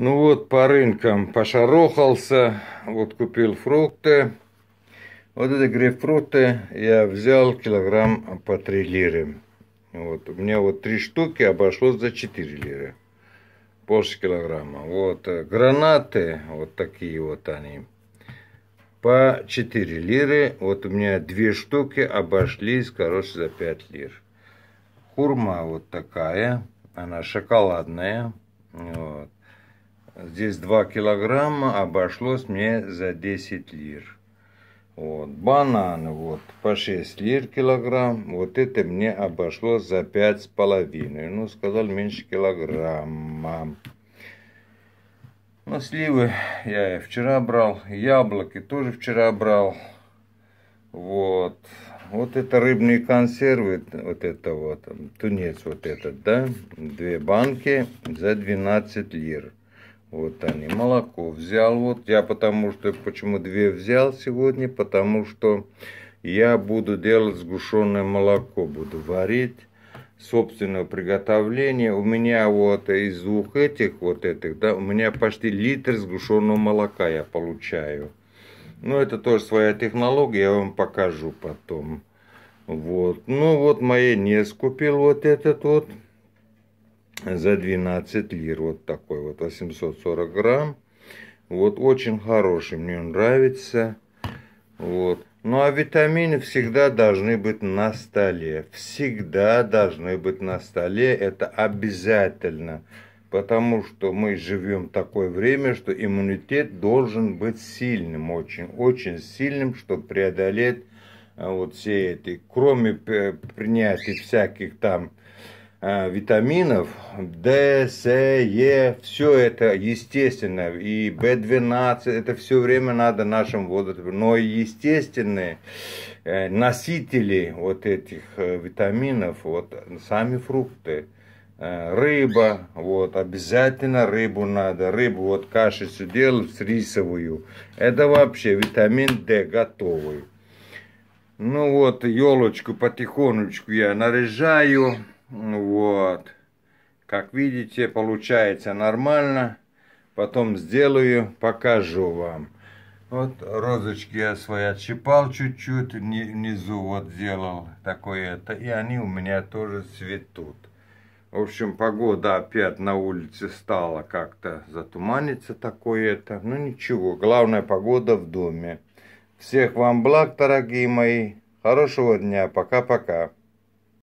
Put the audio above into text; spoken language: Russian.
Ну вот по рынкам пошарохался, вот купил фрукты. Вот эти грейпфруты я взял килограмм по 3 лиры. Вот. У меня вот три штуки обошлось за 4 лиры. Больше килограмма. Вот э, гранаты, вот такие вот они. По 4 лиры. Вот у меня две штуки обошлись, короче, за 5 лир. Хурма вот такая. Она шоколадная. Вот. Здесь 2 килограмма обошлось мне за 10 лир. Вот, бананы вот по 6 лир килограмм. Вот это мне обошлось за 5,5. Ну, сказал, меньше килограмма. Ну, сливы я и вчера брал. Яблоки тоже вчера брал. Вот. Вот это рыбные консервы, вот это вот, тунец вот этот, да, две банки за 12 лир. Вот они. Молоко взял. Вот я потому что... Почему две взял сегодня? Потому что я буду делать сгущенное молоко. Буду варить собственного приготовления. У меня вот из двух этих, вот этих, да, у меня почти литр сгущенного молока я получаю. Ну, это тоже своя технология, я вам покажу потом. Вот. Ну, вот моей не скупил вот этот вот за 12 лир. Вот такой вот 840 грамм. Вот очень хороший, мне нравится. Вот. Ну а витамины всегда должны быть на столе. Всегда должны быть на столе. Это обязательно. Потому что мы живем такое время, что иммунитет должен быть сильным, очень, очень сильным, чтобы преодолеть а, вот все эти, кроме э, принятия всяких там Э, витаминов D, С, Е, все это естественно. И B12, это все время надо нашим водоотводам. Но естественные э, носители вот этих э, витаминов, вот сами фрукты, рыба, вот, обязательно рыбу надо, рыбу, вот кашицу делают с рисовую, это вообще витамин D готовый. Ну вот, елочку потихонечку я наряжаю. Ну вот. Как видите, получается нормально. Потом сделаю, покажу вам. Вот розочки я свои отщипал чуть-чуть, внизу вот сделал такое это, и они у меня тоже цветут. В общем, погода опять на улице стала как-то затуманиться такое это. Ну ничего, главное погода в доме. Всех вам благ, дорогие мои. Хорошего дня. Пока-пока.